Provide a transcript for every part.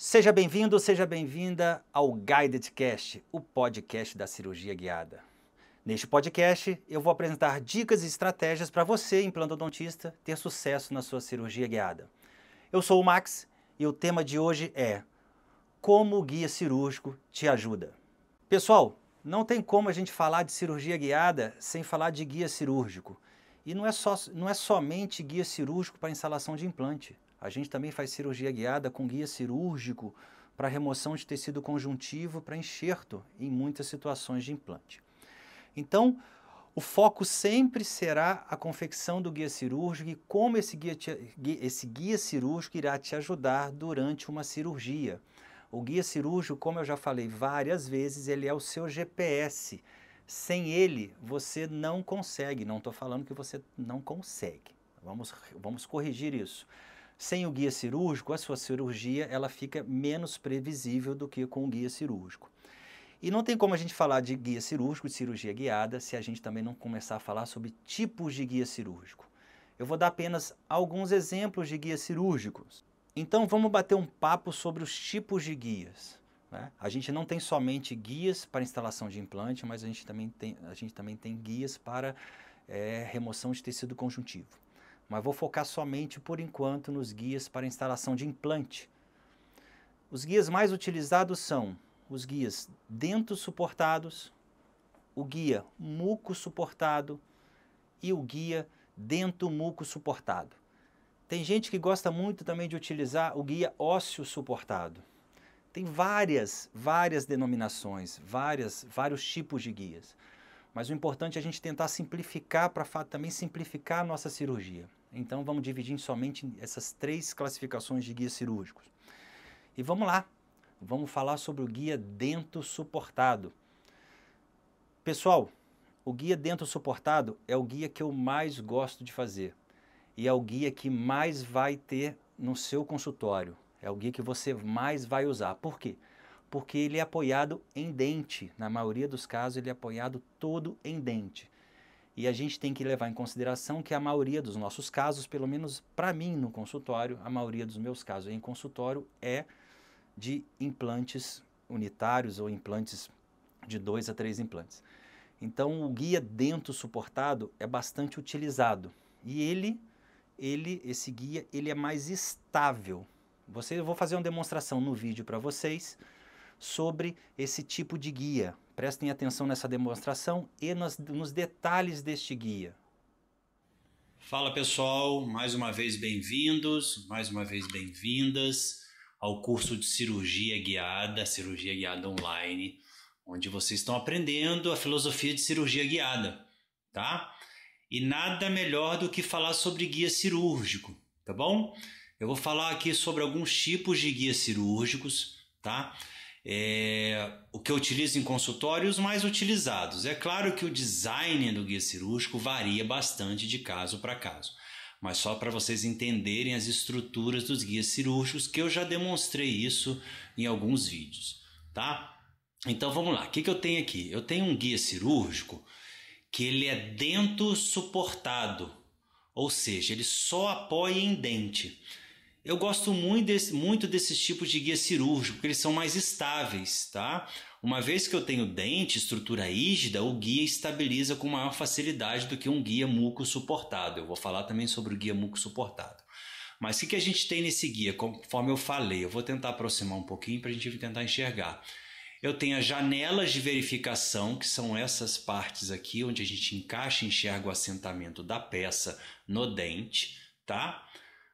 Seja bem-vindo, seja bem-vinda ao Guided Cast, o podcast da cirurgia guiada. Neste podcast, eu vou apresentar dicas e estratégias para você, implantodontista, ter sucesso na sua cirurgia guiada. Eu sou o Max e o tema de hoje é Como o guia cirúrgico te ajuda. Pessoal, não tem como a gente falar de cirurgia guiada sem falar de guia cirúrgico. E não é, só, não é somente guia cirúrgico para instalação de implante a gente também faz cirurgia guiada com guia cirúrgico para remoção de tecido conjuntivo para enxerto em muitas situações de implante. Então, o foco sempre será a confecção do guia cirúrgico e como esse guia, te, esse guia cirúrgico irá te ajudar durante uma cirurgia. O guia cirúrgico, como eu já falei várias vezes, ele é o seu GPS. Sem ele, você não consegue. Não estou falando que você não consegue. Vamos, vamos corrigir isso. Sem o guia cirúrgico, a sua cirurgia ela fica menos previsível do que com o guia cirúrgico. E não tem como a gente falar de guia cirúrgico, de cirurgia guiada, se a gente também não começar a falar sobre tipos de guia cirúrgico. Eu vou dar apenas alguns exemplos de guias cirúrgicos. Então vamos bater um papo sobre os tipos de guias. Né? A gente não tem somente guias para instalação de implante, mas a gente também tem, a gente também tem guias para é, remoção de tecido conjuntivo mas vou focar somente por enquanto nos guias para instalação de implante. Os guias mais utilizados são os guias dentos suportados, o guia muco suportado e o guia dento muco suportado. Tem gente que gosta muito também de utilizar o guia ósseo suportado. Tem várias, várias denominações, várias, vários tipos de guias. Mas o importante é a gente tentar simplificar para também simplificar a nossa cirurgia. Então vamos dividir somente essas três classificações de guias cirúrgicos. E vamos lá, vamos falar sobre o guia dentro suportado. Pessoal, o guia dentro suportado é o guia que eu mais gosto de fazer e é o guia que mais vai ter no seu consultório. É o guia que você mais vai usar. Por quê? Porque ele é apoiado em dente. Na maioria dos casos, ele é apoiado todo em dente. E a gente tem que levar em consideração que a maioria dos nossos casos, pelo menos para mim no consultório, a maioria dos meus casos em consultório é de implantes unitários ou implantes de dois a três implantes. Então o guia dento suportado é bastante utilizado e ele, ele, esse guia, ele é mais estável. Você, eu vou fazer uma demonstração no vídeo para vocês sobre esse tipo de guia, Prestem atenção nessa demonstração e nos, nos detalhes deste guia. Fala pessoal, mais uma vez bem-vindos, mais uma vez bem-vindas ao curso de cirurgia guiada, cirurgia guiada online, onde vocês estão aprendendo a filosofia de cirurgia guiada, tá? E nada melhor do que falar sobre guia cirúrgico, tá bom? Eu vou falar aqui sobre alguns tipos de guias cirúrgicos, tá? é, o que eu utilizo em consultórios mais utilizados. É claro que o design do guia cirúrgico varia bastante de caso para caso, mas só para vocês entenderem as estruturas dos guias cirúrgicos, que eu já demonstrei isso em alguns vídeos, tá? Então vamos lá, o que, que eu tenho aqui? Eu tenho um guia cirúrgico que ele é dento suportado, ou seja, ele só apoia em dente. Eu gosto muito, desse, muito desses tipos de guia cirúrgico, porque eles são mais estáveis, tá? Uma vez que eu tenho dente, estrutura rígida, o guia estabiliza com maior facilidade do que um guia muco suportado. Eu vou falar também sobre o guia muco suportado. Mas o que, a gente tem nesse guia? Conforme eu falei, eu vou tentar aproximar um pouquinho para a gente tentar enxergar. Eu tenho as janelas de verificação, que são essas partes aqui onde a gente encaixa e enxerga o assentamento da peça no dente, tá?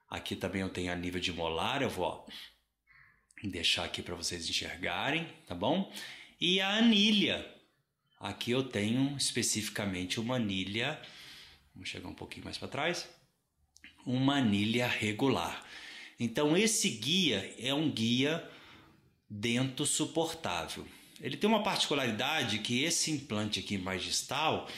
Aqui também eu tenho a nível de molar, eu vou deixar aqui para vocês enxergarem, tá bom? E a anilha. Aqui eu tenho especificamente uma anilha, vamos chegar um pouquinho mais para trás, uma anilha regular. Então esse guia é um guia dento suportável. Ele tem uma particularidade que esse implante aqui mais distal,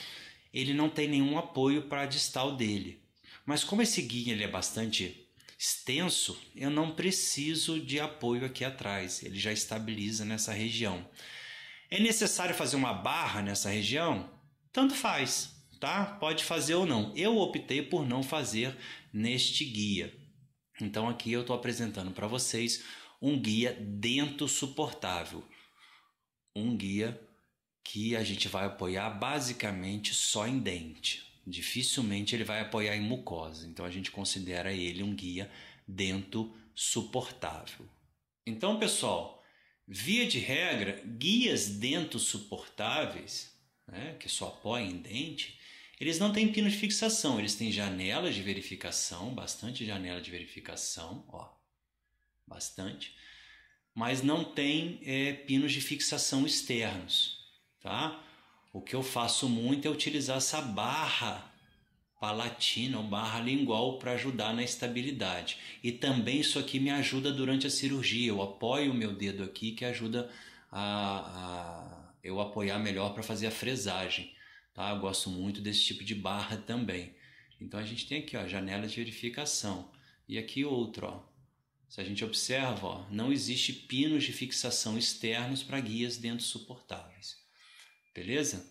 ele não tem nenhum apoio para distal dele. Mas como esse guia ele é bastante extenso, eu não preciso de apoio aqui atrás, ele já estabiliza nessa região. É necessário fazer uma barra nessa região? Tanto faz, tá? Pode fazer ou não. Eu optei por não fazer neste guia. Então aqui eu estou apresentando para vocês um guia dentro suportável. Um guia que a gente vai apoiar basicamente só em dente, dificilmente ele vai apoiar em mucosa. Então a gente considera ele um guia dento suportável. Então, pessoal, via de regra, guias dento suportáveis, né, que só apoiam em dente, eles não têm pino de fixação, eles têm janelas de verificação, bastante janela de verificação, ó, bastante, mas não tem é, eh, pinos de fixação externos, tá? O que eu faço muito é utilizar essa barra palatina ou barra lingual para ajudar na estabilidade. E também isso aqui me ajuda durante a cirurgia. Eu apoio o meu dedo aqui que ajuda a, a eu apoiar melhor para fazer a fresagem. Tá? Eu gosto muito desse tipo de barra também. Então a gente tem aqui ó, janela de verificação. E aqui outro. Ó. Se a gente observa, ó, não existe pinos de fixação externos para guias dentro suportáveis. Beleza?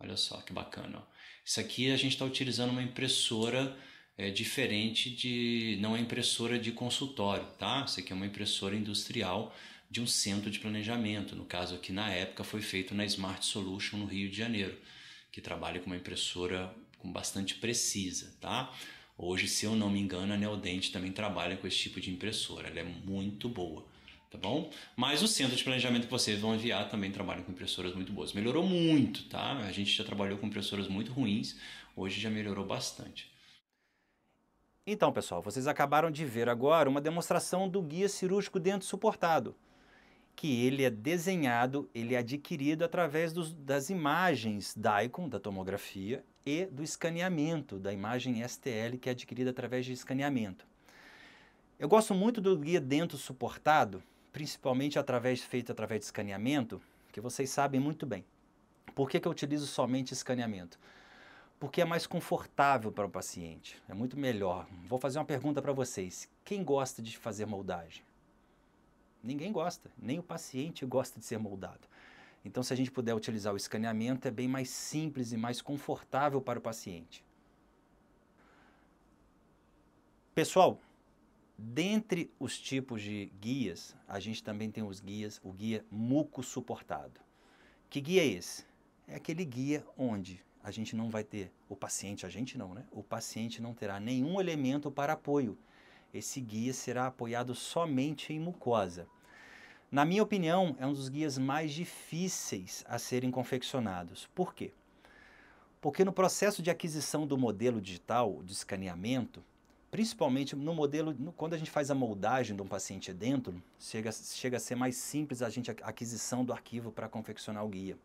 Olha só que bacana. Ó. Isso aqui a gente está utilizando uma impressora é, diferente de. não é impressora de consultório, tá? Isso aqui é uma impressora industrial de um centro de planejamento. No caso aqui, na época, foi feito na Smart Solution no Rio de Janeiro, que trabalha com uma impressora com bastante precisa, tá? Hoje, se eu não me engano, a Neodente também trabalha com esse tipo de impressora. Ela é muito boa tá bom? Mas o centro de planejamento que vocês vão enviar também trabalha com impressoras muito boas. Melhorou muito, tá? A gente já trabalhou com impressoras muito ruins, hoje já melhorou bastante. Então, pessoal, vocês acabaram de ver agora uma demonstração do guia cirúrgico dentro suportado, que ele é desenhado, ele é adquirido através dos, das imagens da ICON, da tomografia, e do escaneamento, da imagem STL, que é adquirida através de escaneamento. Eu gosto muito do guia dentro suportado, principalmente através feito através de escaneamento, que vocês sabem muito bem. Por que, que eu utilizo somente escaneamento? Porque é mais confortável para o paciente, é muito melhor. Vou fazer uma pergunta para vocês: quem gosta de fazer moldagem? Ninguém gosta, nem o paciente gosta de ser moldado. Então, se a gente puder utilizar o escaneamento, é bem mais simples e mais confortável para o paciente. Pessoal, Dentre os tipos de guias, a gente também tem os guias, o guia muco suportado. Que guia é esse? É aquele guia onde a gente não vai ter, o paciente, a gente não, né? O paciente não terá nenhum elemento para apoio. Esse guia será apoiado somente em mucosa. Na minha opinião, é um dos guias mais difíceis a serem confeccionados. Por quê? Porque no processo de aquisição do modelo digital, de escaneamento, principalmente no modelo, no, quando a gente faz a moldagem de um paciente dentro, chega, chega a ser mais simples a gente a aquisição do arquivo para confeccionar o guia.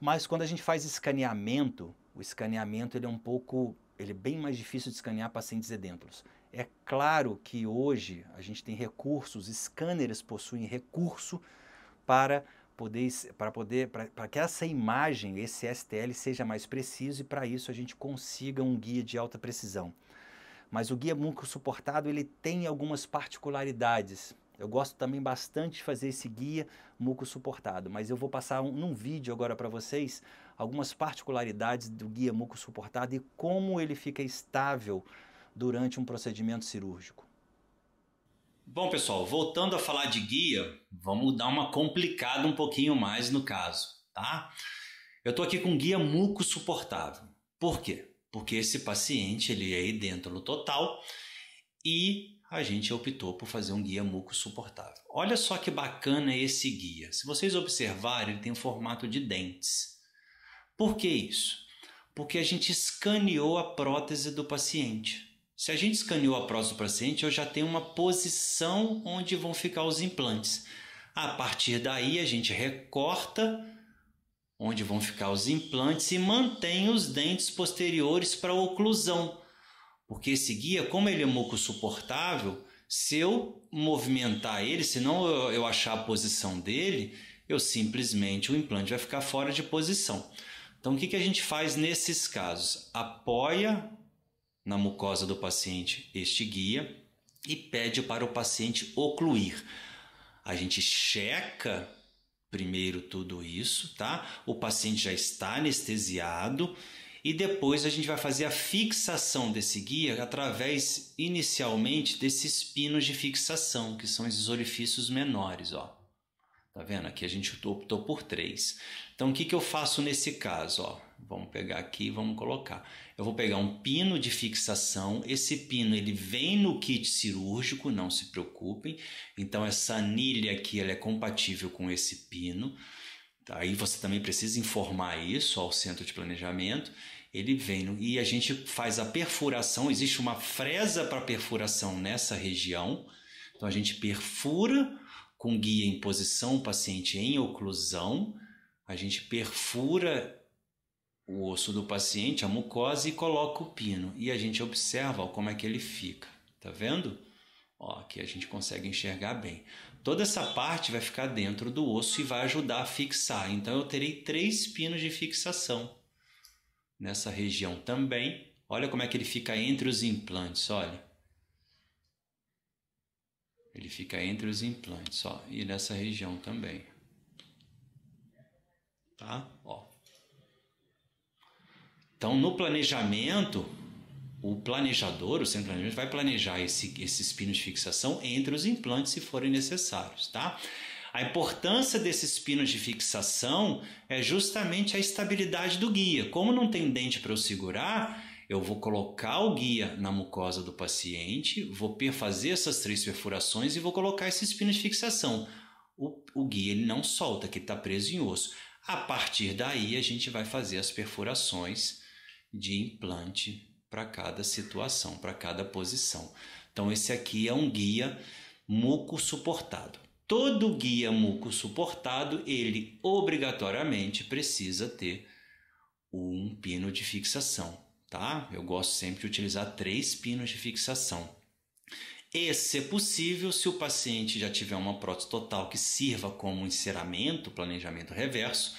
Mas quando a gente faz escaneamento, o escaneamento ele é um pouco, ele é bem mais difícil de escanear pacientes edêntulos. É claro que hoje a gente tem recursos, scanners possuem recurso para poder para poder para que essa imagem, esse STL seja mais preciso e para isso a gente consiga um guia de alta precisão. Mas o guia Munco suportado ele tem algumas particularidades. Eu gosto também bastante de fazer esse guia muco suportado, mas eu vou passar um, num vídeo agora para vocês algumas particularidades do guia muco suportado e como ele fica estável durante um procedimento cirúrgico. Bom, pessoal, voltando a falar de guia, vamos dar uma complicada um pouquinho mais no caso, tá? Eu estou aqui com guia muco suportável. Por quê? porque esse paciente ele é idêntalo total e a gente optou por fazer um guia muco suportável. Olha só que bacana esse guia. Se vocês observarem, ele tem um formato de dentes. Por que isso? Porque a gente escaneou a prótese do paciente. Se a gente escaneou a prótese do paciente, eu já tenho uma posição onde vão ficar os implantes. A partir daí, a gente recorta onde vão ficar os implantes e mantém os dentes posteriores para a oclusão, porque esse guia, como ele é muco suportável, se eu movimentar ele, se não eu, eu achar a posição dele, eu simplesmente o implante vai ficar fora de posição. Então o que, que a gente faz nesses casos? Apoia na mucosa do paciente este guia e pede para o paciente ocluir. A gente checa primeiro tudo isso, tá? O paciente já está anestesiado e depois a gente vai fazer a fixação desse guia através inicialmente desses pinos de fixação, que são esses orifícios menores, ó. Tá vendo? Aqui a gente optou por três. Então o que, que eu faço nesse caso, ó? Vamos pegar aqui e vamos colocar. Eu vou pegar um pino de fixação. Esse pino ele vem no kit cirúrgico, não se preocupem. Então essa anilha aqui ela é compatível com esse pino. Aí tá? você também precisa informar isso ao centro de planejamento. Ele vem no, e a gente faz a perfuração. Existe uma fresa para perfuração nessa região. Então a gente perfura com guia em posição, paciente em oclusão. A gente perfura o osso do paciente, a mucosa, e coloca o pino. E a gente observa ó, como é que ele fica. Tá vendo? Ó, aqui a gente consegue enxergar bem. Toda essa parte vai ficar dentro do osso e vai ajudar a fixar. Então eu terei três pinos de fixação nessa região também. Olha como é que ele fica entre os implantes, olha. Ele fica entre os implantes, ó, e nessa região também. Tá? Ó, então, hum. no planejamento, o planejador, o centro de planejamento, vai planejar esse, esses pinos de fixação entre os implantes, se forem necessários, tá? A importância desses pinos de fixação é justamente a estabilidade do guia. Como não tem dente para eu segurar, eu vou colocar o guia na mucosa do paciente, vou fazer essas três perfurações e vou colocar esses pinos de fixação. O, o guia ele não solta, que está preso em osso. A partir daí, a gente vai fazer as perfurações de implante para cada situação, para cada posição. Então, esse aqui é um guia muco suportado. Todo guia muco suportado, ele obrigatoriamente precisa ter um pino de fixação, tá? Eu gosto sempre de utilizar três pinos de fixação. Esse é possível, se o paciente já tiver uma prótese total que sirva como enceramento, planejamento reverso,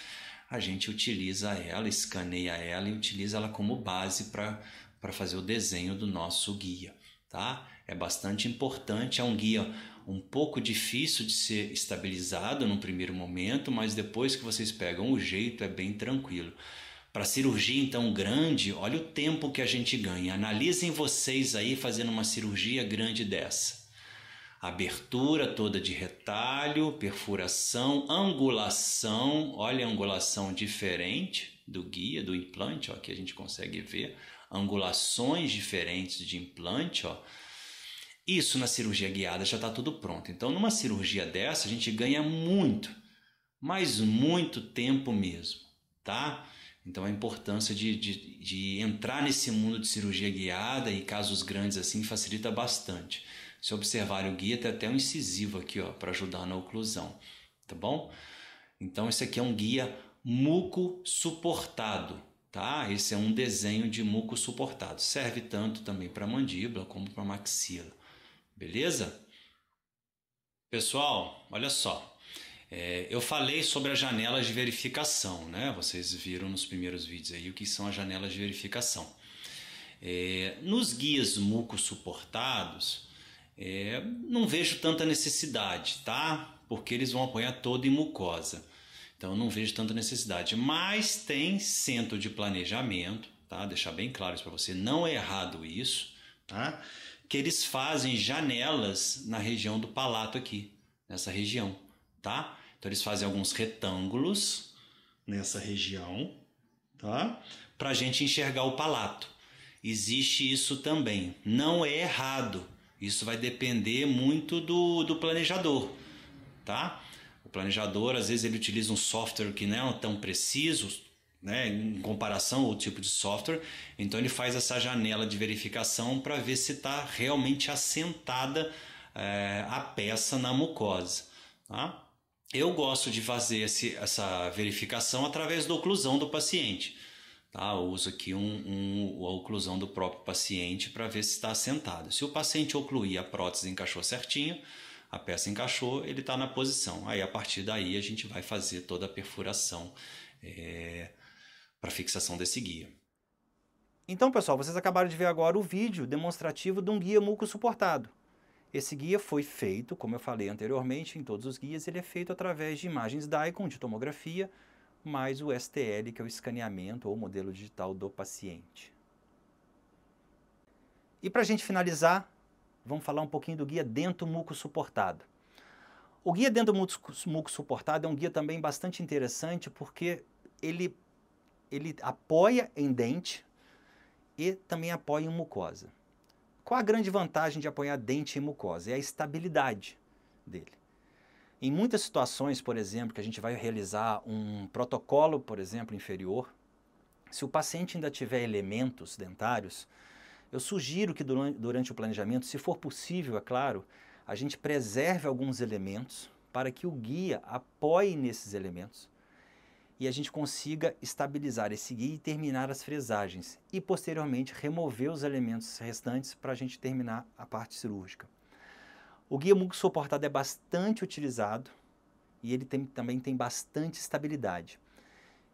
a gente utiliza ela, escaneia ela e utiliza ela como base para fazer o desenho do nosso guia. Tá? É bastante importante, é um guia um pouco difícil de ser estabilizado no primeiro momento, mas depois que vocês pegam o jeito é bem tranquilo. Para cirurgia então grande, olha o tempo que a gente ganha. Analisem vocês aí fazendo uma cirurgia grande dessa abertura toda de retalho, perfuração, angulação. Olha a angulação diferente do guia, do implante, ó, a gente consegue ver. Angulações diferentes de implante, ó. Isso na cirurgia guiada já está tudo pronto. Então, numa cirurgia dessa, a gente ganha muito, mas muito tempo mesmo, tá? Então, a importância de, de, de entrar nesse mundo de cirurgia guiada e casos grandes assim facilita bastante. Se observar o guia, tem tá até um incisivo aqui ó, para ajudar na oclusão, tá bom? Então, esse aqui é um guia muco suportado, tá? Esse é um desenho de muco suportado. Serve tanto também para mandíbula como para maxila, beleza? Pessoal, olha só. É, eu falei sobre as janelas de verificação, né? Vocês viram nos primeiros vídeos aí o que são as janelas de verificação. É, nos guias muco suportados, é, não vejo tanta necessidade, tá? Porque eles vão apanhar todo em mucosa. Então não vejo tanta necessidade. Mas tem centro de planejamento, tá? Deixar bem claro isso para você. Não é errado isso, tá? Que eles fazem janelas na região do palato aqui, nessa região, tá? Então eles fazem alguns retângulos nessa região, tá? Para a gente enxergar o palato. Existe isso também. Não é errado isso vai depender muito do, do planejador, tá? O planejador, às vezes, ele utiliza um software que não é tão preciso, né, em comparação ao tipo de software, então ele faz essa janela de verificação para ver se está realmente assentada é, a peça na mucosa. Tá? Eu gosto de fazer esse, essa verificação através da oclusão do paciente. Tá? Eu uso aqui um, um, a oclusão do próprio paciente para ver se está assentado. Se o paciente ocluir, a prótese encaixou certinho, a peça encaixou, ele está na posição. Aí, a partir daí, a gente vai fazer toda a perfuração é, para fixação desse guia. Então, pessoal, vocês acabaram de ver agora o vídeo demonstrativo de um guia muco suportado. Esse guia foi feito, como eu falei anteriormente, em todos os guias, ele é feito através de imagens icon de tomografia, mais o STL, que é o escaneamento ou modelo digital do paciente. E para a gente finalizar, vamos falar um pouquinho do guia dentro muco suportado. O guia dentro muco suportado é um guia também bastante interessante porque ele, ele apoia em dente e também apoia em mucosa. Qual a grande vantagem de apoiar dente e mucosa? É a estabilidade dele. Em muitas situações, por exemplo, que a gente vai realizar um protocolo, por exemplo, inferior, se o paciente ainda tiver elementos dentários, eu sugiro que durante o planejamento, se for possível, é claro, a gente preserve alguns elementos para que o guia apoie nesses elementos e a gente consiga estabilizar esse guia e terminar as fresagens e posteriormente remover os elementos restantes para a gente terminar a parte cirúrgica. O guia suportado é bastante utilizado e ele tem, também tem bastante estabilidade.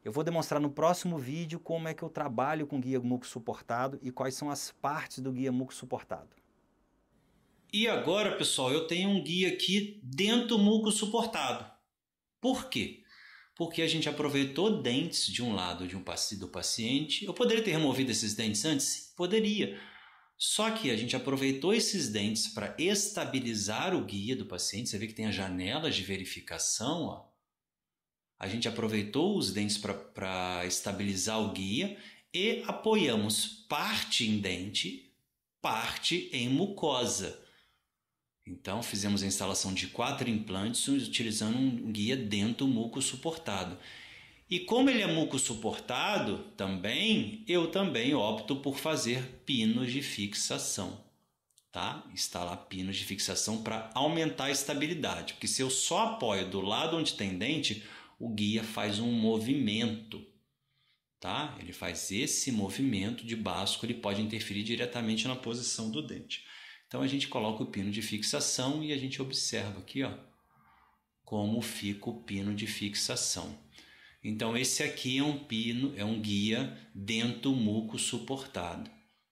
Eu vou demonstrar no próximo vídeo como é que eu trabalho com guia muco suportado e quais são as partes do guia muco suportado. E agora, pessoal, eu tenho um guia aqui dentro muco suportado. Por quê? Porque a gente aproveitou dentes de um lado de um paci do paciente. Eu poderia ter removido esses dentes antes? Poderia. Só que a gente aproveitou esses dentes para estabilizar o guia do paciente. Você vê que tem as janelas de verificação. Ó. A gente aproveitou os dentes para estabilizar o guia e apoiamos parte em dente, parte em mucosa. Então, fizemos a instalação de quatro implantes utilizando um guia dento muco suportado. E como ele é muco suportado, também eu também opto por fazer pinos de fixação. Tá? Instalar pinos de fixação para aumentar a estabilidade, porque se eu só apoio do lado onde tem dente, o guia faz um movimento. Tá? Ele faz esse movimento de basco, ele pode interferir diretamente na posição do dente. Então a gente coloca o pino de fixação e a gente observa aqui, ó, como fica o pino de fixação. Então esse aqui é um pino, é um guia dentro muco suportado,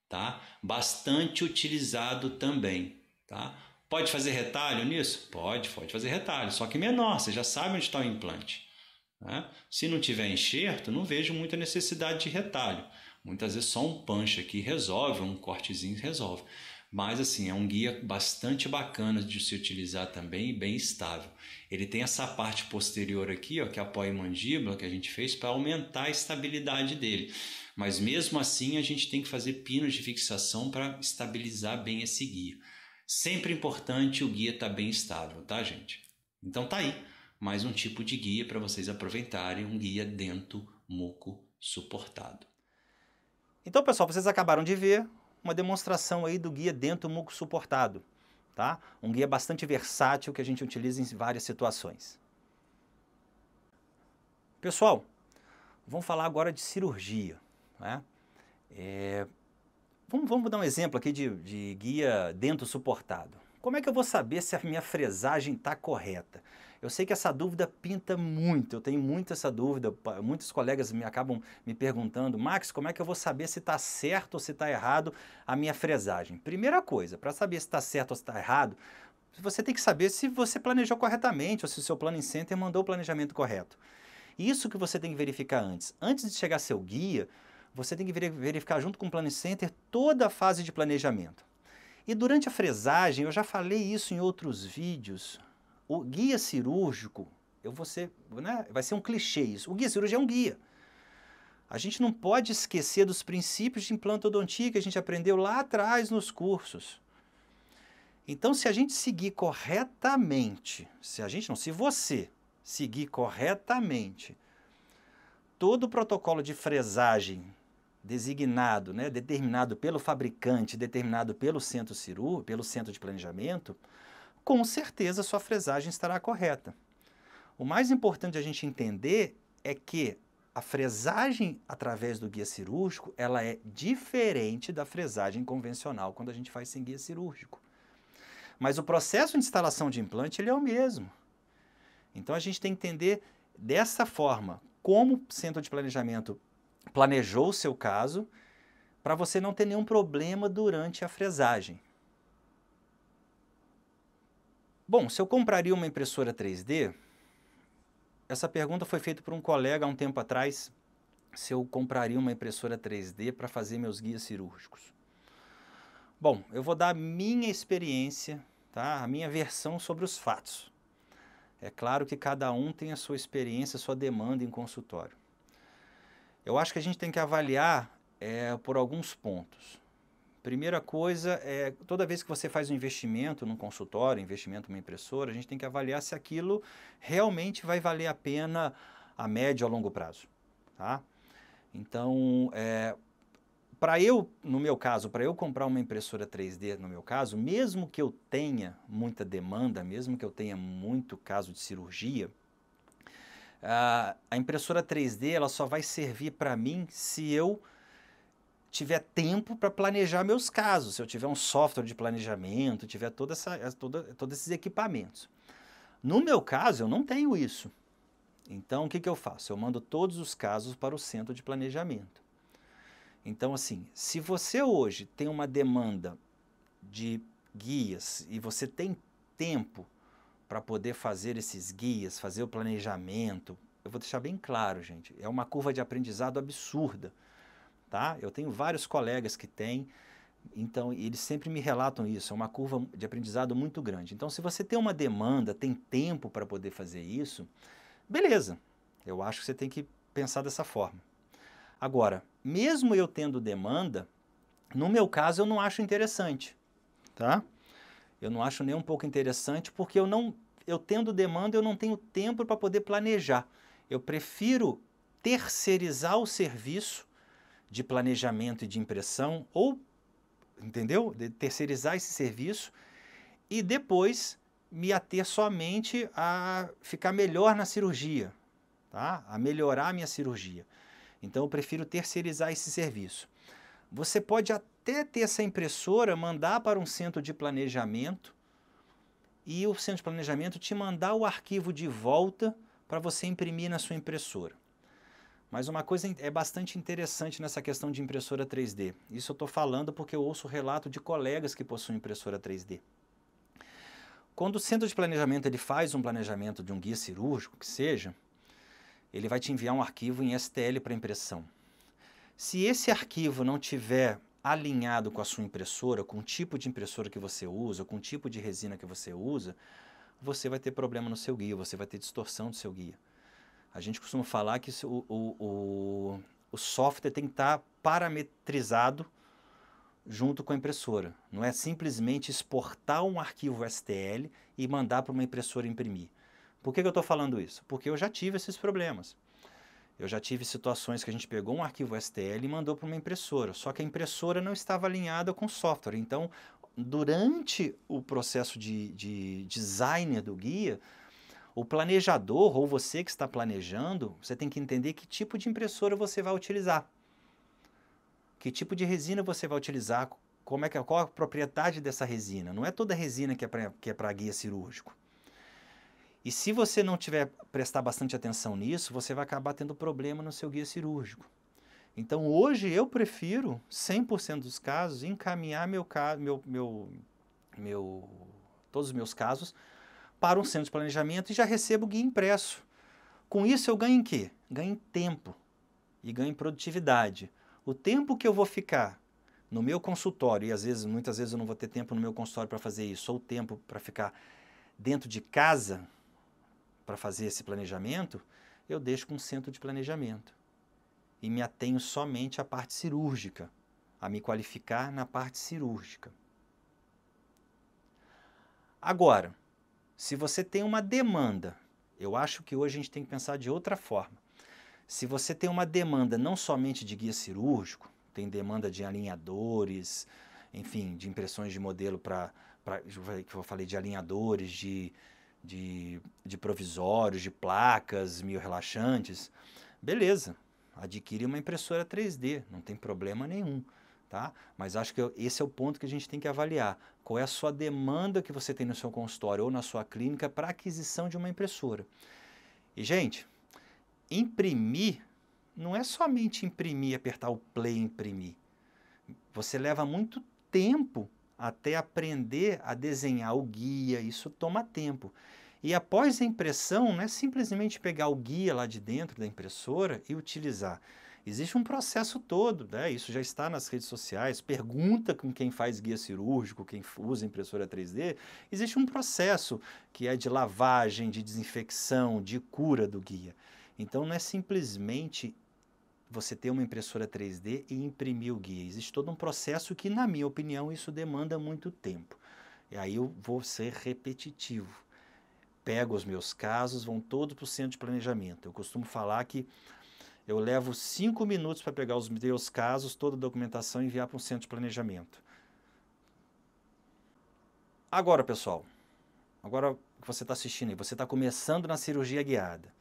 tá? Bastante utilizado também, tá? Pode fazer retalho nisso? Pode, pode fazer retalho, só que menor, você já sabe onde está o implante. Né? Se não tiver enxerto, não vejo muita necessidade de retalho. Muitas vezes só um punch aqui resolve, um cortezinho resolve. Mas assim, é um guia bastante bacana de se utilizar também e bem estável. Ele tem essa parte posterior aqui, ó, que apoia é a mandíbula, que a gente fez para aumentar a estabilidade dele. Mas mesmo assim, a gente tem que fazer pinos de fixação para estabilizar bem esse guia. Sempre importante o guia estar tá bem estável, tá, gente? Então tá aí, mais um tipo de guia para vocês aproveitarem, um guia dentro muco suportado. Então, pessoal, vocês acabaram de ver uma demonstração aí do guia dentro muco suportado, tá? Um guia bastante versátil que a gente utiliza em várias situações. Pessoal, vamos falar agora de cirurgia, né? É, vamos, vamos, dar um exemplo aqui de, de guia dentro suportado. Como é que eu vou saber se a minha fresagem está correta? Eu sei que essa dúvida pinta muito, eu tenho muito essa dúvida, muitos colegas me acabam me perguntando, Max, como é que eu vou saber se está certo ou se está errado a minha fresagem? Primeira coisa, para saber se está certo ou se está errado, você tem que saber se você planejou corretamente ou se o seu planning center mandou o planejamento correto. Isso que você tem que verificar antes. Antes de chegar seu guia, você tem que verificar junto com o planning center toda a fase de planejamento. E durante a fresagem, eu já falei isso em outros vídeos, o guia cirúrgico, eu vou ser, né, vai ser um clichê isso. O guia cirúrgico é um guia. A gente não pode esquecer dos princípios de implantodontia que a gente aprendeu lá atrás nos cursos. Então, se a gente seguir corretamente, se a gente não, se você seguir corretamente todo o protocolo de fresagem designado, né, determinado pelo fabricante, determinado pelo centro cirúrgico, pelo centro de planejamento, com certeza sua fresagem estará correta. O mais importante a gente entender é que a fresagem através do guia cirúrgico, ela é diferente da fresagem convencional quando a gente faz sem guia cirúrgico. Mas o processo de instalação de implante, ele é o mesmo. Então a gente tem que entender dessa forma como o centro de planejamento planejou o seu caso para você não ter nenhum problema durante a fresagem. Bom, se eu compraria uma impressora 3D, essa pergunta foi feita por um colega há um tempo atrás, se eu compraria uma impressora 3D para fazer meus guias cirúrgicos. Bom, eu vou dar a minha experiência, tá? a minha versão sobre os fatos. É claro que cada um tem a sua experiência, a sua demanda em consultório. Eu acho que a gente tem que avaliar é, por alguns pontos. Primeira coisa é, toda vez que você faz um investimento num consultório, investimento numa impressora, a gente tem que avaliar se aquilo realmente vai valer a pena a médio a longo prazo, tá? Então, é, para eu, no meu caso, para eu comprar uma impressora 3D, no meu caso, mesmo que eu tenha muita demanda, mesmo que eu tenha muito caso de cirurgia, a impressora 3D ela só vai servir para mim se eu tiver tempo para planejar meus casos, se eu tiver um software de planejamento, tiver toda essa, toda, todos esses equipamentos. No meu caso, eu não tenho isso. Então, o que, que eu faço? Eu mando todos os casos para o centro de planejamento. Então, assim, se você hoje tem uma demanda de guias e você tem tempo para poder fazer esses guias, fazer o planejamento, eu vou deixar bem claro, gente, é uma curva de aprendizado absurda tá? Eu tenho vários colegas que têm, então eles sempre me relatam isso, é uma curva de aprendizado muito grande. Então, se você tem uma demanda, tem tempo para poder fazer isso, beleza, eu acho que você tem que pensar dessa forma. Agora, mesmo eu tendo demanda, no meu caso eu não acho interessante, tá? Eu não acho nem um pouco interessante porque eu não, eu tendo demanda, eu não tenho tempo para poder planejar. Eu prefiro terceirizar o serviço de planejamento e de impressão, ou, entendeu? De terceirizar esse serviço e depois me ater somente a ficar melhor na cirurgia, tá? a melhorar a minha cirurgia. Então eu prefiro terceirizar esse serviço. Você pode até ter essa impressora, mandar para um centro de planejamento e o centro de planejamento te mandar o arquivo de volta para você imprimir na sua impressora. Mas uma coisa é bastante interessante nessa questão de impressora 3D. Isso eu estou falando porque eu ouço relato de colegas que possuem impressora 3D. Quando o centro de planejamento ele faz um planejamento de um guia cirúrgico, que seja, ele vai te enviar um arquivo em STL para impressão. Se esse arquivo não tiver alinhado com a sua impressora, com o tipo de impressora que você usa, com o tipo de resina que você usa, você vai ter problema no seu guia, você vai ter distorção do seu guia. A gente costuma falar que o, o, o software tem que estar parametrizado junto com a impressora. Não é simplesmente exportar um arquivo STL e mandar para uma impressora imprimir. Por que, que eu estou falando isso? Porque eu já tive esses problemas. Eu já tive situações que a gente pegou um arquivo STL e mandou para uma impressora, só que a impressora não estava alinhada com o software. Então, durante o processo de, de designer do guia, o planejador ou você que está planejando, você tem que entender que tipo de impressora você vai utilizar. Que tipo de resina você vai utilizar, como é que, é, qual a propriedade dessa resina. Não é toda resina que é para é guia cirúrgico. E se você não tiver prestar bastante atenção nisso, você vai acabar tendo problema no seu guia cirúrgico. Então hoje eu prefiro, 100% dos casos, encaminhar meu, meu, meu, meu, todos os meus casos para um centro de planejamento e já recebo o guia impresso. Com isso eu ganho em quê? Ganho em tempo e ganho em produtividade. O tempo que eu vou ficar no meu consultório, e às vezes, muitas vezes eu não vou ter tempo no meu consultório para fazer isso, ou tempo para ficar dentro de casa para fazer esse planejamento, eu deixo com um centro de planejamento. E me atenho somente à parte cirúrgica, a me qualificar na parte cirúrgica. Agora, se você tem uma demanda, eu acho que hoje a gente tem que pensar de outra forma. Se você tem uma demanda não somente de guia cirúrgico, tem demanda de alinhadores, enfim, de impressões de modelo para, que eu falei de alinhadores, de, de, de provisórios, de placas, mil relaxantes, beleza, adquire uma impressora 3D, não tem problema nenhum, tá? Mas acho que esse é o ponto que a gente tem que avaliar qual é a sua demanda que você tem no seu consultório ou na sua clínica para aquisição de uma impressora. E, gente, imprimir não é somente imprimir, apertar o play e imprimir. Você leva muito tempo até aprender a desenhar o guia, isso toma tempo. E após a impressão, não é simplesmente pegar o guia lá de dentro da impressora e utilizar. Existe um processo todo, né? Isso já está nas redes sociais. Pergunta com quem faz guia cirúrgico, quem usa impressora 3D. Existe um processo que é de lavagem, de desinfecção, de cura do guia. Então não é simplesmente você ter uma impressora 3D e imprimir o guia. Existe todo um processo que, na minha opinião, isso demanda muito tempo. E aí eu vou ser repetitivo. Pego os meus casos, vão todos para o centro de planejamento. Eu costumo falar que eu levo cinco minutos para pegar os meus casos, toda a documentação e enviar para um centro de planejamento. Agora, pessoal, agora que você está assistindo e você está começando na cirurgia guiada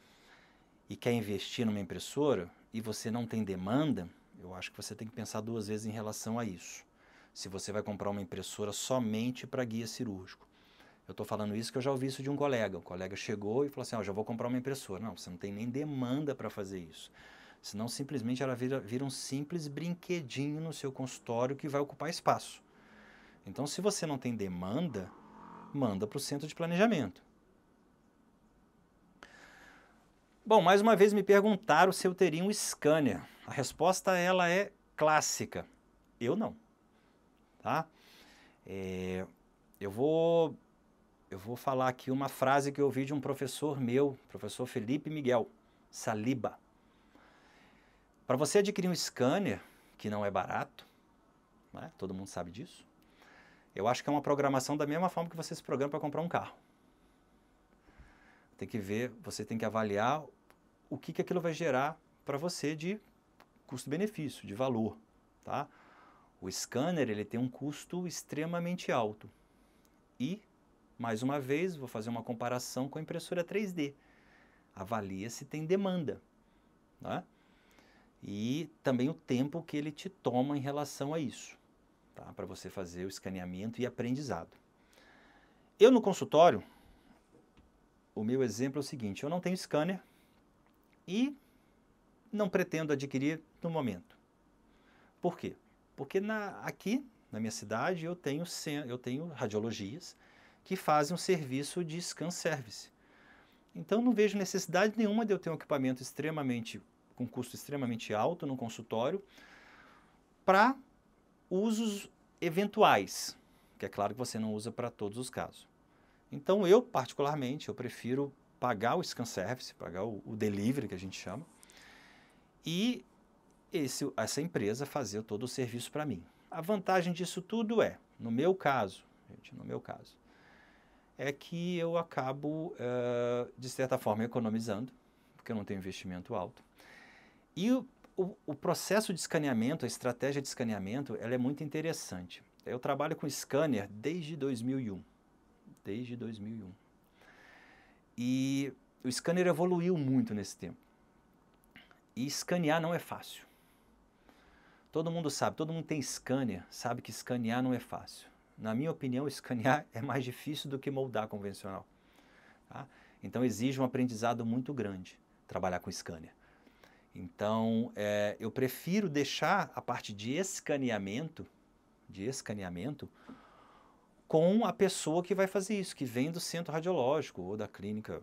e quer investir numa impressora e você não tem demanda, eu acho que você tem que pensar duas vezes em relação a isso. Se você vai comprar uma impressora somente para guia cirúrgico. Eu estou falando isso que eu já ouvi isso de um colega. O colega chegou e falou assim: ah, já vou comprar uma impressora. Não, você não tem nem demanda para fazer isso. Senão simplesmente ela vira, vira um simples brinquedinho no seu consultório que vai ocupar espaço. Então, se você não tem demanda, manda para o centro de planejamento. Bom, mais uma vez me perguntaram se eu teria um scanner. A resposta ela é clássica. Eu não. Tá? É, eu vou eu vou falar aqui uma frase que eu ouvi de um professor meu, professor Felipe Miguel Saliba. Para você adquirir um scanner, que não é barato, né? todo mundo sabe disso, eu acho que é uma programação da mesma forma que você se programa para comprar um carro. Tem que ver, você tem que avaliar o que, que aquilo vai gerar para você de custo-benefício, de valor. Tá? O scanner ele tem um custo extremamente alto. E, mais uma vez, vou fazer uma comparação com a impressora 3D. Avalia se tem demanda. é? e também o tempo que ele te toma em relação a isso, tá? para você fazer o escaneamento e aprendizado. Eu no consultório, o meu exemplo é o seguinte: eu não tenho scanner e não pretendo adquirir no momento. Por quê? Porque na, aqui na minha cidade eu tenho, eu tenho radiologias que fazem um serviço de scan service. Então não vejo necessidade nenhuma de eu ter um equipamento extremamente com custo extremamente alto no consultório, para usos eventuais, que é claro que você não usa para todos os casos. Então, eu, particularmente, eu prefiro pagar o scan service, pagar o, o delivery, que a gente chama, e esse, essa empresa fazer todo o serviço para mim. A vantagem disso tudo é, no meu caso, gente, no meu caso, é que eu acabo, uh, de certa forma, economizando, porque eu não tenho investimento alto. E o, o, o, processo de escaneamento, a estratégia de escaneamento, ela é muito interessante. Eu trabalho com scanner desde 2001. Desde 2001. E o scanner evoluiu muito nesse tempo. E escanear não é fácil. Todo mundo sabe, todo mundo tem scanner, sabe que escanear não é fácil. Na minha opinião, escanear é mais difícil do que moldar convencional. Tá? Então exige um aprendizado muito grande trabalhar com scanner. Então, é, eu prefiro deixar a parte de escaneamento, de escaneamento, com a pessoa que vai fazer isso, que vem do centro radiológico ou da clínica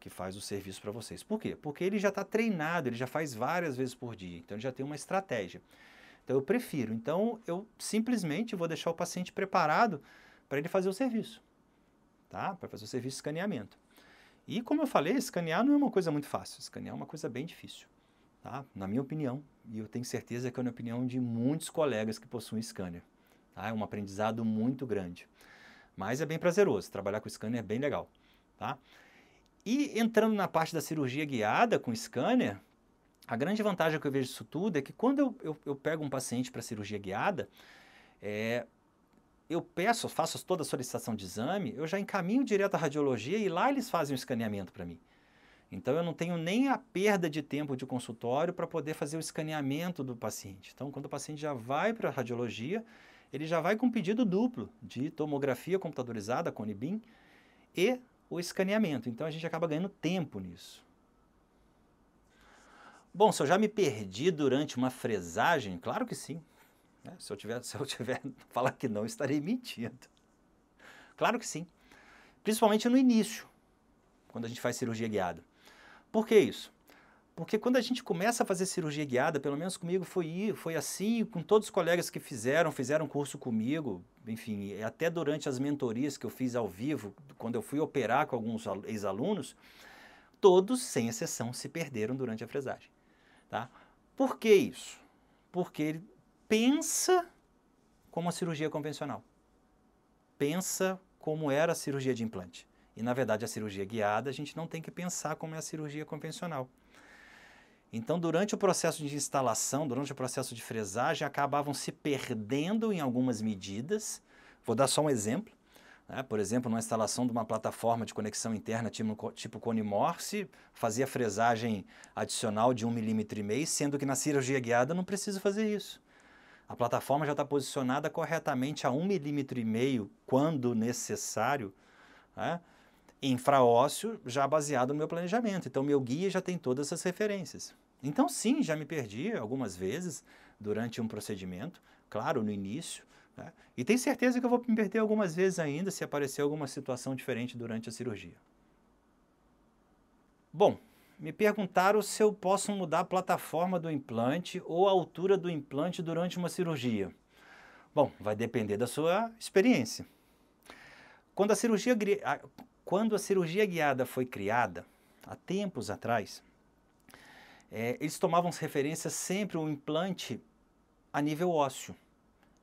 que faz o serviço para vocês. Por quê? Porque ele já está treinado, ele já faz várias vezes por dia, então ele já tem uma estratégia. Então eu prefiro. Então eu simplesmente vou deixar o paciente preparado para ele fazer o serviço, tá? Para fazer o serviço de escaneamento. E como eu falei, escanear não é uma coisa muito fácil, escanear é uma coisa bem difícil tá? na minha opinião, e eu tenho certeza que é a opinião de muitos colegas que possuem scanner, Tá? É um aprendizado muito grande. Mas é bem prazeroso, trabalhar com scanner é bem legal. Tá? E entrando na parte da cirurgia guiada com scanner, a grande vantagem que eu vejo disso tudo é que quando eu, eu, eu pego um paciente para cirurgia guiada, é, eu peço, faço toda a solicitação de exame, eu já encaminho direto à radiologia e lá eles fazem o escaneamento para mim. Então, eu não tenho nem a perda de tempo de consultório para poder fazer o escaneamento do paciente. Então, quando o paciente já vai para a radiologia, ele já vai com um pedido duplo de tomografia computadorizada, CONIBIM, e o escaneamento. Então, a gente acaba ganhando tempo nisso. Bom, se eu já me perdi durante uma fresagem, claro que sim. Né? Se eu tiver, se eu tiver falar que não, estarei mentindo. Claro que sim. Principalmente no início, quando a gente faz cirurgia guiada. Por que isso? Porque quando a gente começa a fazer cirurgia guiada, pelo menos comigo foi, foi assim, com todos os colegas que fizeram, fizeram curso comigo, enfim, até durante as mentorias que eu fiz ao vivo, quando eu fui operar com alguns ex-alunos, todos, sem exceção, se perderam durante a fresagem. Tá? Por que isso? Porque ele pensa como a cirurgia convencional. Pensa como era a cirurgia de implante. E na verdade a cirurgia é guiada a gente não tem que pensar como é a cirurgia convencional. Então, durante o processo de instalação, durante o processo de fresagem, acabavam se perdendo em algumas medidas. Vou dar só um exemplo. Né? Por exemplo, na instalação de uma plataforma de conexão interna tipo, tipo cone Morse, fazia fresagem adicional de 1,5 milímetro, sendo que na cirurgia guiada não precisa fazer isso. A plataforma já está posicionada corretamente a 1,5 milímetro quando necessário. Né? infraósseo já baseado no meu planejamento. Então, meu guia já tem todas essas referências. Então, sim, já me perdi algumas vezes durante um procedimento, claro, no início. Né? E tenho certeza que eu vou me perder algumas vezes ainda se aparecer alguma situação diferente durante a cirurgia. Bom, me perguntaram se eu posso mudar a plataforma do implante ou a altura do implante durante uma cirurgia. Bom, vai depender da sua experiência. Quando a cirurgia, quando a cirurgia guiada foi criada, há tempos atrás, é, eles tomavam as referências sempre um implante a nível ósseo.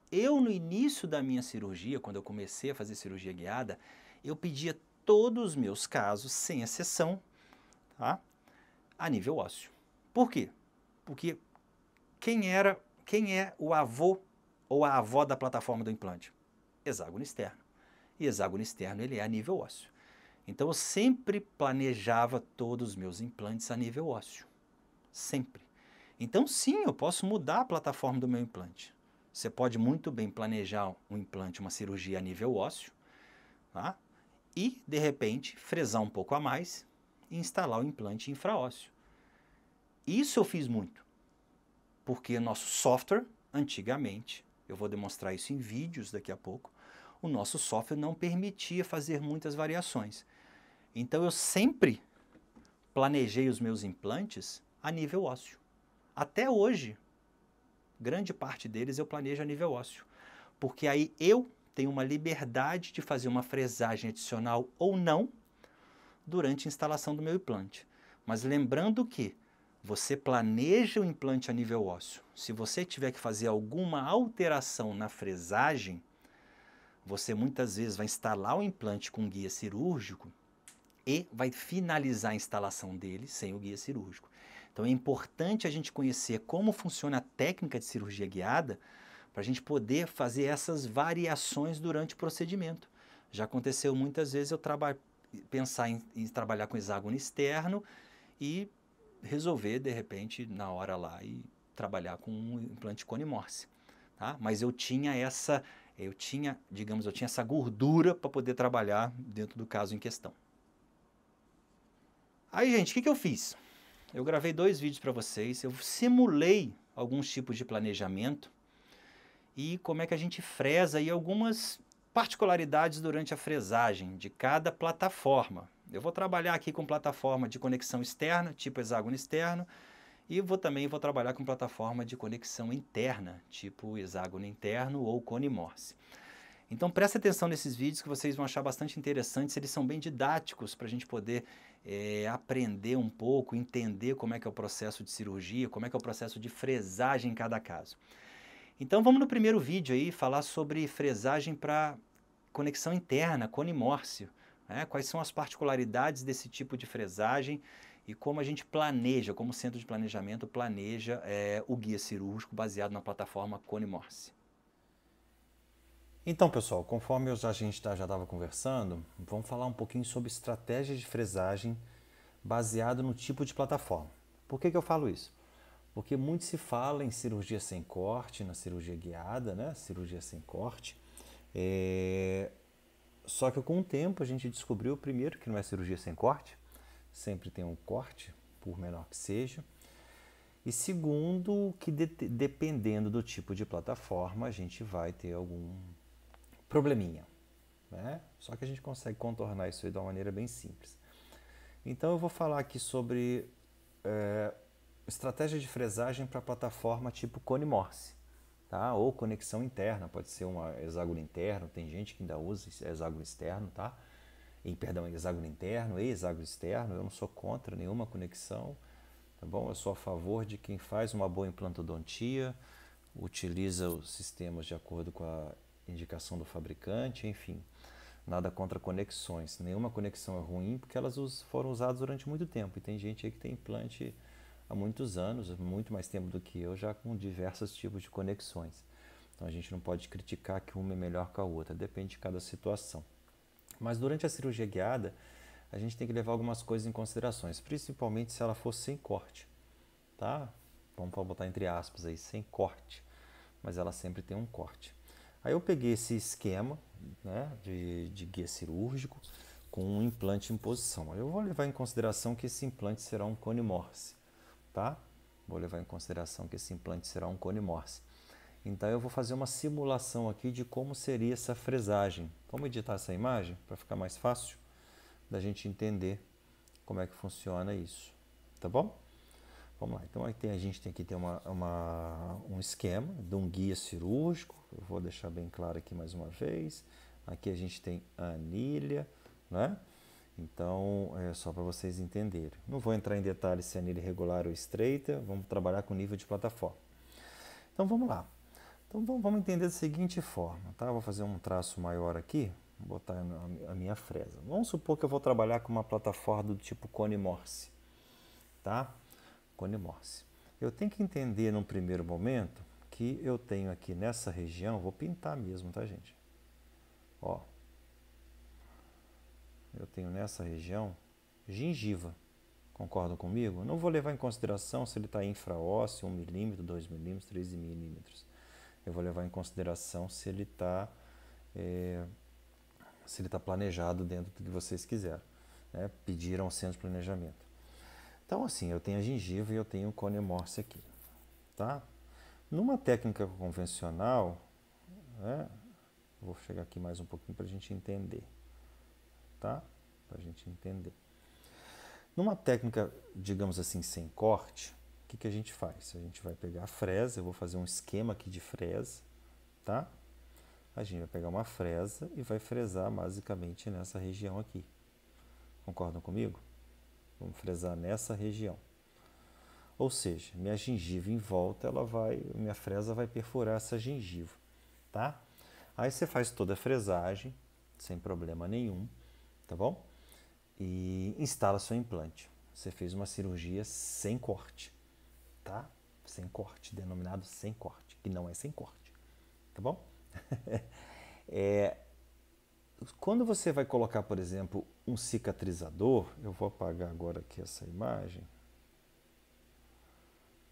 Eu, no início da minha cirurgia, quando eu comecei a fazer cirurgia guiada, eu pedia todos os meus casos, sem exceção, tá? a nível ósseo. Por quê? Porque quem era, quem é o avô ou a avó da plataforma do implante? Hexágono externo. E hexágono externo ele é a nível ósseo. Então eu sempre planejava todos os meus implantes a nível ósseo. Sempre. Então sim, eu posso mudar a plataforma do meu implante. Você pode muito bem planejar um implante, uma cirurgia a nível ósseo, tá? e de repente fresar um pouco a mais e instalar o implante infraósseo. Isso eu fiz muito, porque nosso software, antigamente, eu vou demonstrar isso em vídeos daqui a pouco, o nosso software não permitia fazer muitas variações. Então eu sempre planejei os meus implantes a nível ósseo. Até hoje, grande parte deles eu planejo a nível ósseo, porque aí eu tenho uma liberdade de fazer uma fresagem adicional ou não durante a instalação do meu implante. Mas lembrando que você planeja o implante a nível ósseo. Se você tiver que fazer alguma alteração na fresagem, você muitas vezes vai instalar o implante com guia cirúrgico e vai finalizar a instalação dele sem o guia cirúrgico. Então é importante a gente conhecer como funciona a técnica de cirurgia guiada para a gente poder fazer essas variações durante o procedimento. Já aconteceu muitas vezes eu pensar em, em, trabalhar com hexágono externo e resolver de repente na hora lá e trabalhar com um implante cone morse, tá? Mas eu tinha essa eu tinha, digamos, eu tinha essa gordura para poder trabalhar dentro do caso em questão. Aí, gente, o que, que eu fiz? Eu gravei dois vídeos para vocês, eu simulei alguns tipos de planejamento e como é que a gente fresa e algumas particularidades durante a fresagem de cada plataforma. Eu vou trabalhar aqui com plataforma de conexão externa, tipo hexágono externo, e vou também vou trabalhar com plataforma de conexão interna, tipo hexágono interno ou cone Morse. Então preste atenção nesses vídeos que vocês vão achar bastante interessantes, eles são bem didáticos para a gente poder é, aprender um pouco, entender como é que é o processo de cirurgia, como é que é o processo de fresagem em cada caso. Então vamos no primeiro vídeo aí falar sobre fresagem para conexão interna, conimórcio. Né? Quais são as particularidades desse tipo de fresagem e como a gente planeja, como o centro de planejamento planeja é, o guia cirúrgico baseado na plataforma conimórcio. Então, pessoal, conforme a gente tá, já estava conversando, vamos falar um pouquinho sobre estratégia de fresagem baseado no tipo de plataforma. Por que, que eu falo isso? Porque muito se fala em cirurgia sem corte, na cirurgia guiada, né? Cirurgia sem corte. É... Só que com o tempo a gente descobriu, primeiro, que não é cirurgia sem corte, sempre tem um corte, por menor que seja. E segundo, que de dependendo do tipo de plataforma, a gente vai ter algum probleminha. Né? Só que a gente consegue contornar isso aí de uma maneira bem simples. Então eu vou falar aqui sobre é, estratégia de fresagem para plataforma tipo cone Morse, tá? ou conexão interna, pode ser um hexágono interno, tem gente que ainda usa hexágono externo, tá? E, perdão, hexágono interno e hexágono externo, eu não sou contra nenhuma conexão, tá bom? Eu sou a favor de quem faz uma boa implantodontia, utiliza os sistemas de acordo com a indicação do fabricante, enfim. Nada contra conexões. Nenhuma conexão é ruim porque elas foram usadas durante muito tempo. E tem gente aí que tem implante há muitos anos, muito mais tempo do que eu, já com diversos tipos de conexões. Então a gente não pode criticar que uma é melhor que a outra, depende de cada situação. Mas durante a cirurgia guiada, a gente tem que levar algumas coisas em considerações, principalmente se ela for sem corte, tá? Vamos botar entre aspas aí, sem corte, mas ela sempre tem um corte. Aí eu peguei esse esquema né, de, de guia cirúrgico com um implante em posição. Eu vou levar em consideração que esse implante será um cone morse, tá? Vou levar em consideração que esse implante será um cone morse. Então eu vou fazer uma simulação aqui de como seria essa fresagem. Vamos editar essa imagem para ficar mais fácil da gente entender como é que funciona isso, tá bom? Vamos lá. Então aí tem, a gente tem que ter uma, uma, um esquema de um guia cirúrgico eu vou deixar bem claro aqui mais uma vez. Aqui a gente tem anilha, né? Então, é só para vocês entenderem. Não vou entrar em detalhes se anilha é regular ou estreita, vamos trabalhar com nível de plataforma. Então, vamos lá. Então, vamos entender da seguinte forma, tá? vou fazer um traço maior aqui, vou botar a minha fresa. Vamos supor que eu vou trabalhar com uma plataforma do tipo cone morse, tá? Cone morse. Eu tenho que entender num primeiro momento que eu tenho aqui nessa região, vou pintar mesmo, tá gente? Ó, eu tenho nessa região gengiva. Concordam comigo? Não vou levar em consideração se ele está infraósseo, 1 milímetro, 2 milímetros, 13 milímetros. Eu vou levar em consideração se ele está é, se ele tá planejado dentro do que vocês quiseram. Né? Pediram ao centro de planejamento. Então, assim, eu tenho a gengiva e eu tenho o conemorse aqui. Tá? Numa técnica convencional, né, vou chegar aqui mais um pouquinho para a gente entender, tá? Para a gente entender. Numa técnica, digamos assim, sem corte, o que, que a gente faz? A gente vai pegar a fresa, eu vou fazer um esquema aqui de fresa, tá? A gente vai pegar uma fresa e vai fresar basicamente nessa região aqui. Concordam comigo? Vamos fresar nessa região. Ou seja, minha gengiva em volta, ela vai, minha fresa vai perfurar essa gengiva, tá? Aí você faz toda a fresagem, sem problema nenhum, tá bom? E instala seu implante. Você fez uma cirurgia sem corte, tá? Sem corte, denominado sem corte, que não é sem corte, tá bom? é, quando você vai colocar, por exemplo, um cicatrizador, eu vou apagar agora aqui essa imagem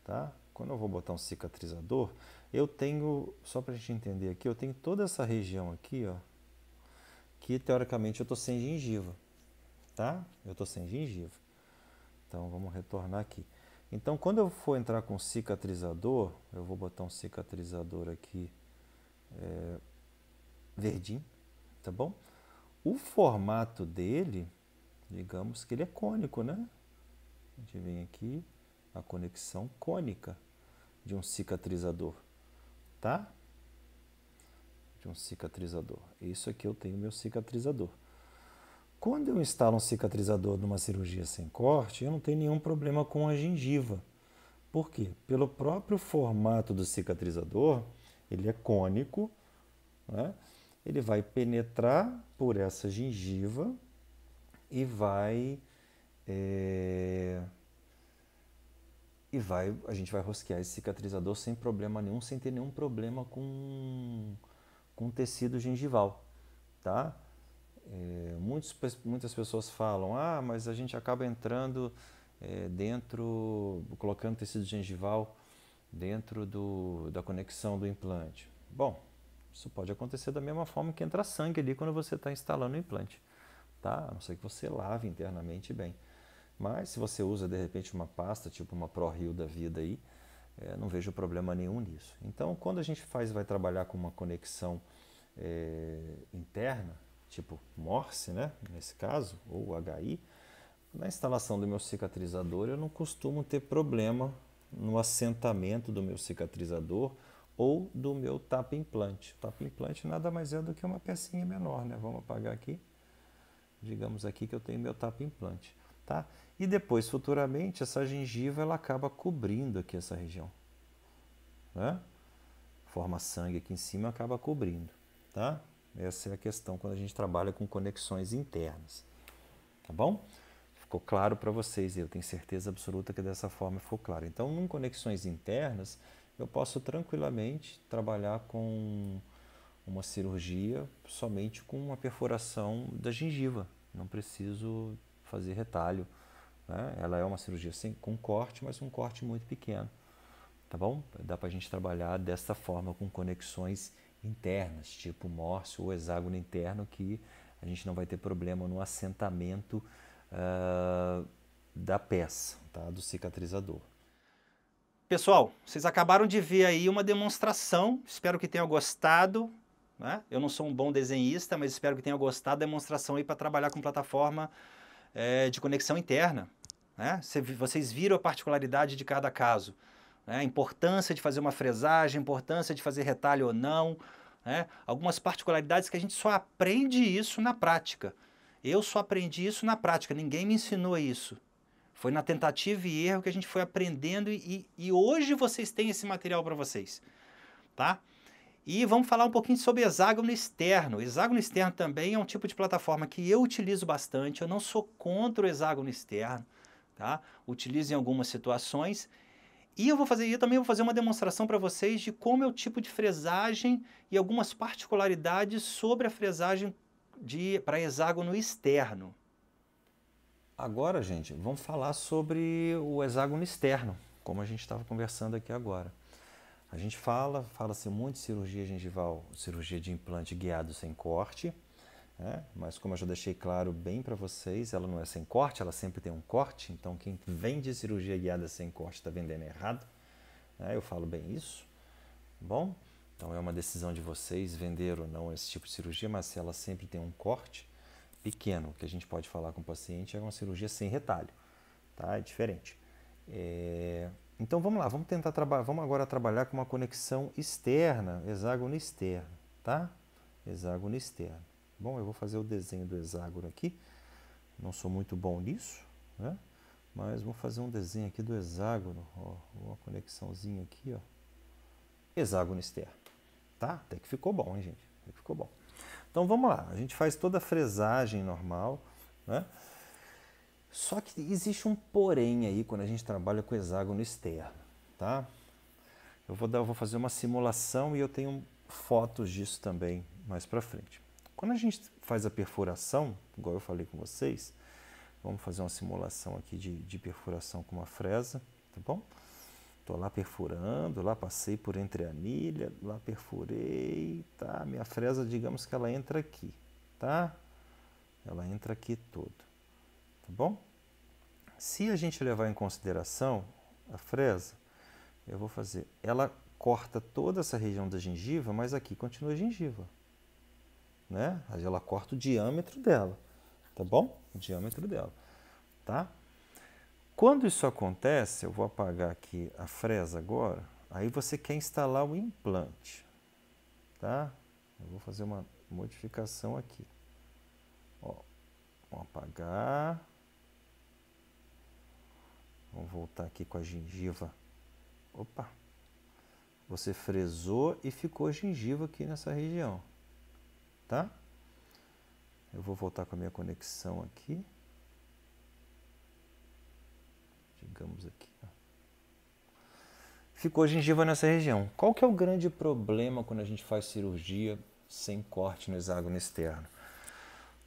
tá? Quando eu vou botar um cicatrizador, eu tenho, só para a gente entender aqui, eu tenho toda essa região aqui, ó, que teoricamente eu estou sem gengiva, tá? Eu estou sem gengiva. Então vamos retornar aqui. Então quando eu for entrar com cicatrizador, eu vou botar um cicatrizador aqui é, verdinho, tá bom? O formato dele, digamos que ele é cônico, né? A gente vem aqui, a conexão cônica de um cicatrizador, tá? De um cicatrizador. Isso aqui eu tenho meu cicatrizador. Quando eu instalo um cicatrizador numa cirurgia sem corte, eu não tenho nenhum problema com a gengiva. Por quê? Pelo próprio formato do cicatrizador, ele é cônico, né? ele vai penetrar por essa gengiva e vai. É e vai, a gente vai rosquear esse cicatrizador sem problema nenhum, sem ter nenhum problema com, com tecido gengival, tá? É, muitos, muitas pessoas falam, ah, mas a gente acaba entrando é, dentro, colocando tecido gengival dentro do, da conexão do implante. Bom, isso pode acontecer da mesma forma que entra sangue ali quando você está instalando o implante, tá? A não ser que você lave internamente bem. Mas se você usa de repente uma pasta, tipo uma ProRio da vida aí, é, não vejo problema nenhum nisso. Então, quando a gente faz, vai trabalhar com uma conexão é, interna, tipo Morse, né, nesse caso, ou HI, na instalação do meu cicatrizador eu não costumo ter problema no assentamento do meu cicatrizador ou do meu tapa implante. O tapa implante nada mais é do que uma pecinha menor, né? Vamos apagar aqui. Digamos aqui que eu tenho meu tapa implante, tá? E depois, futuramente, essa gengiva ela acaba cobrindo aqui essa região. Né? Forma sangue aqui em cima acaba cobrindo. Tá? Essa é a questão quando a gente trabalha com conexões internas. Tá bom? Ficou claro para vocês, eu tenho certeza absoluta que dessa forma ficou claro. Então, em conexões internas, eu posso tranquilamente trabalhar com uma cirurgia somente com uma perfuração da gengiva. Não preciso fazer retalho. Né? Ela é uma cirurgia sem, com corte, mas um corte muito pequeno. Tá bom? Dá para a gente trabalhar dessa forma com conexões internas, tipo mórcio ou hexágono interno, que a gente não vai ter problema no assentamento uh, da peça, tá? do cicatrizador. Pessoal, vocês acabaram de ver aí uma demonstração, espero que tenham gostado. Né? Eu não sou um bom desenhista, mas espero que tenham gostado da demonstração aí para trabalhar com plataforma é, de conexão interna. Né? Vocês viram a particularidade de cada caso. Né? A importância de fazer uma fresagem, a importância de fazer retalho ou não. Né? Algumas particularidades que a gente só aprende isso na prática. Eu só aprendi isso na prática, ninguém me ensinou isso. Foi na tentativa e erro que a gente foi aprendendo e, e hoje vocês têm esse material para vocês. Tá? E vamos falar um pouquinho sobre hexágono externo. Hexágono externo também é um tipo de plataforma que eu utilizo bastante. Eu não sou contra o hexágono externo tá? Utilize em algumas situações. E eu vou fazer, eu também vou fazer uma demonstração para vocês de como é o tipo de fresagem e algumas particularidades sobre a fresagem para hexágono externo. Agora, gente, vamos falar sobre o hexágono externo, como a gente estava conversando aqui agora. A gente fala, fala-se muito de cirurgia gengival, cirurgia de implante guiado sem corte, né? Mas como eu já deixei claro bem para vocês, ela não é sem corte, ela sempre tem um corte. Então quem vende cirurgia guiada sem corte está vendendo errado. Né? Eu falo bem isso. Tá bom, então é uma decisão de vocês vender ou não esse tipo de cirurgia, mas se ela sempre tem um corte pequeno, o que a gente pode falar com o paciente é uma cirurgia sem retalho, tá? É diferente. É... Então vamos lá, vamos tentar trabalhar, vamos agora trabalhar com uma conexão externa, hexágono externo, tá? Hexágono externo. Bom, eu vou fazer o desenho do hexágono aqui. Não sou muito bom nisso, né? Mas vou fazer um desenho aqui do hexágono, ó, uma conexãozinha aqui, ó. Hexágono externo, tá? Até que ficou bom, hein, gente? Até que ficou bom. Então vamos lá, a gente faz toda a fresagem normal, né? Só que existe um porém aí quando a gente trabalha com hexágono externo, tá? Eu vou, dar, eu vou fazer uma simulação e eu tenho fotos disso também mais para frente. Quando a gente faz a perfuração, igual eu falei com vocês, vamos fazer uma simulação aqui de, de perfuração com uma fresa, tá bom? Estou lá perfurando, lá passei por entre a anilha, lá perfurei, tá? Minha fresa, digamos que ela entra aqui, tá? Ela entra aqui todo, tá bom? Se a gente levar em consideração a fresa, eu vou fazer, ela corta toda essa região da gengiva, mas aqui continua a gengiva, né? Aí ela corta o diâmetro dela, tá bom? O diâmetro dela, tá? Quando isso acontece, eu vou apagar aqui a fresa agora, aí você quer instalar o implante, tá? Eu vou fazer uma modificação aqui. Ó, vou apagar. Vamos voltar aqui com a gengiva. Opa! Você fresou e ficou gengiva aqui nessa região tá? Eu vou voltar com a minha conexão aqui. Digamos aqui. Ó. Ficou gengiva nessa região. Qual que é o grande problema quando a gente faz cirurgia sem corte no hexágono externo?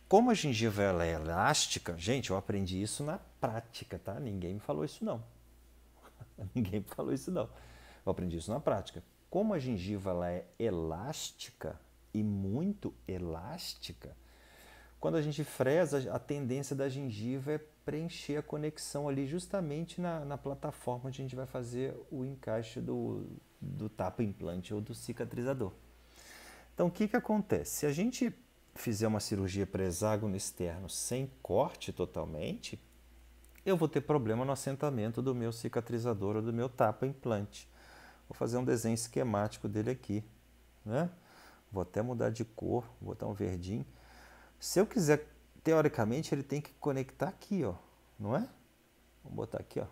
Como a gengiva ela é elástica, gente, eu aprendi isso na prática, tá? Ninguém me falou isso não. Ninguém me falou isso não. Eu aprendi isso na prática. Como a gengiva ela é elástica, e muito elástica, quando a gente fresa, a tendência da gengiva é preencher a conexão ali justamente na, na plataforma onde a gente vai fazer o encaixe do, do tapa implante ou do cicatrizador. Então, o que, que acontece? Se a gente fizer uma cirurgia para hexágono externo sem corte totalmente, eu vou ter problema no assentamento do meu cicatrizador ou do meu tapa implante. Vou fazer um desenho esquemático dele aqui, né? Vou até mudar de cor, vou botar um verdinho. Se eu quiser, teoricamente, ele tem que conectar aqui, ó, não é? Vou botar aqui, ó.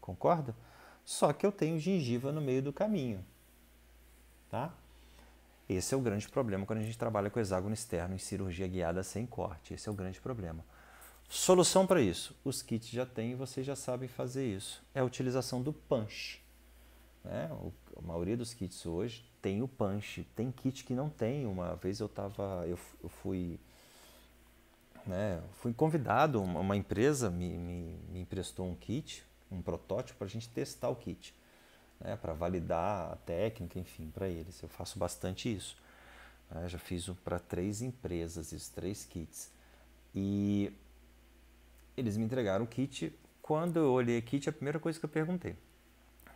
Concorda? Só que eu tenho gengiva no meio do caminho, tá? Esse é o grande problema quando a gente trabalha com hexágono externo em cirurgia guiada sem corte. Esse é o grande problema. Solução para isso: os kits já têm e vocês já sabem fazer isso. É a utilização do punch. Né? O a maioria dos kits hoje tem o punch. Tem kit que não tem. Uma vez eu tava. Eu, eu fui. Né, fui convidado, uma, uma empresa me, me, me, emprestou um kit, um protótipo para a gente testar o kit, né, para validar a técnica, enfim, para eles. Eu faço bastante isso. Né, já fiz um para três empresas, esses três kits. E eles me entregaram o kit. Quando eu olhei o kit, a primeira coisa que eu perguntei,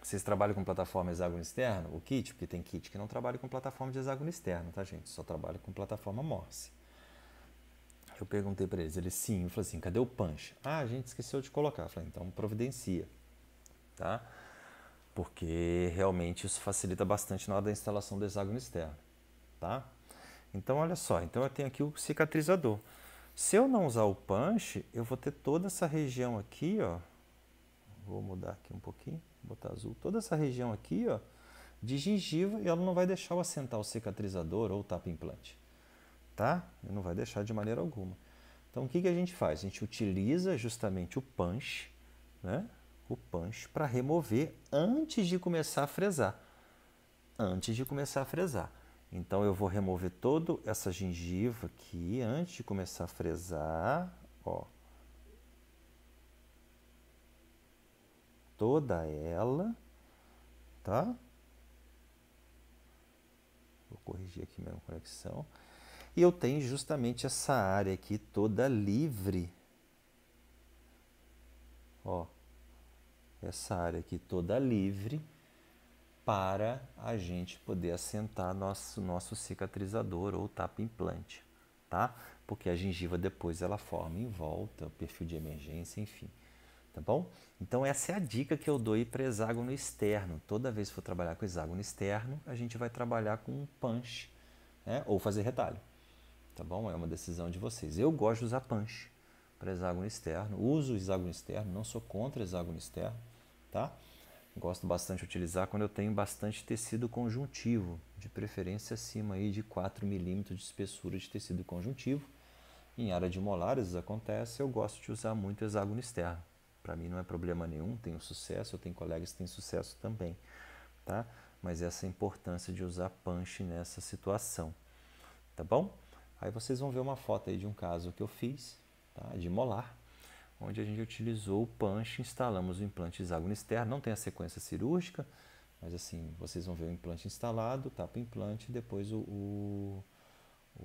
vocês trabalham com plataforma hexágono externo? O kit, porque tem kit que não trabalha com plataforma de hexágono externo, tá, gente? Só trabalha com plataforma Morse. Eu perguntei para eles, eles sim. Eu falei assim, cadê o punch? Ah, a gente esqueceu de colocar. Eu falei, então providencia, tá? Porque realmente isso facilita bastante na hora da instalação do hexágono externo, tá? Então, olha só. Então, eu tenho aqui o cicatrizador. Se eu não usar o punch, eu vou ter toda essa região aqui, ó. Vou mudar aqui um pouquinho. Vou botar azul. Toda essa região aqui, ó, de gengiva, e ela não vai deixar eu assentar o cicatrizador ou o tapa implante, tá? não vai deixar de maneira alguma. Então, o que, que a gente faz? A gente utiliza justamente o punch, né? O punch para remover antes de começar a fresar. Antes de começar a fresar. Então, eu vou remover toda essa gengiva aqui antes de começar a fresar, ó. toda ela, tá? Vou corrigir aqui minha conexão. E eu tenho justamente essa área aqui toda livre. Ó, essa área aqui toda livre para a gente poder assentar nosso, nosso cicatrizador ou tapa implante, tá? Porque a gengiva depois ela forma em volta, o perfil de emergência, enfim tá bom? Então essa é a dica que eu dou aí para hexágono externo. Toda vez que for trabalhar com hexágono externo, a gente vai trabalhar com um punch, né? ou fazer retalho, tá bom? É uma decisão de vocês. Eu gosto de usar punch para hexágono externo, uso hexágono externo, não sou contra hexágono externo, tá? Gosto bastante de utilizar quando eu tenho bastante tecido conjuntivo, de preferência acima aí de 4 milímetros de espessura de tecido conjuntivo. Em área de molares acontece, eu gosto de usar muito hexágono externo para mim não é problema nenhum, tenho sucesso, eu tenho colegas que têm sucesso também, tá? Mas é essa importância de usar punch nessa situação, tá bom? Aí vocês vão ver uma foto aí de um caso que eu fiz, tá? De molar, onde a gente utilizou o punch, instalamos o implante hexágono externo, não tem a sequência cirúrgica, mas assim, vocês vão ver o implante instalado, tapa o implante e depois o, o, o,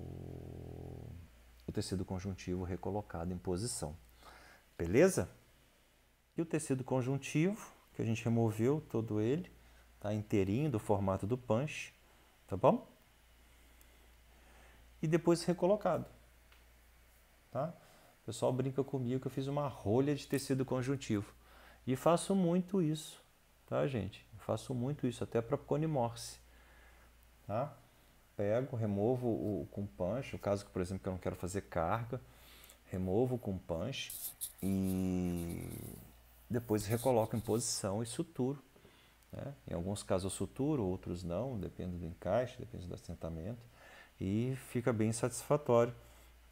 o tecido conjuntivo recolocado em posição. Beleza? E o tecido conjuntivo, que a gente removeu todo ele, tá inteirinho do formato do punch, tá bom? E depois recolocado, tá? O pessoal brinca comigo que eu fiz uma rolha de tecido conjuntivo. E faço muito isso, tá, gente? Eu faço muito isso, até para cone morse, tá? Pego, removo o, com punch, o caso, por exemplo, que eu não quero fazer carga, removo com punch e depois recoloca em posição e suturo. Né? Em alguns casos eu suturo, outros não, depende do encaixe, depende do assentamento. E fica bem satisfatório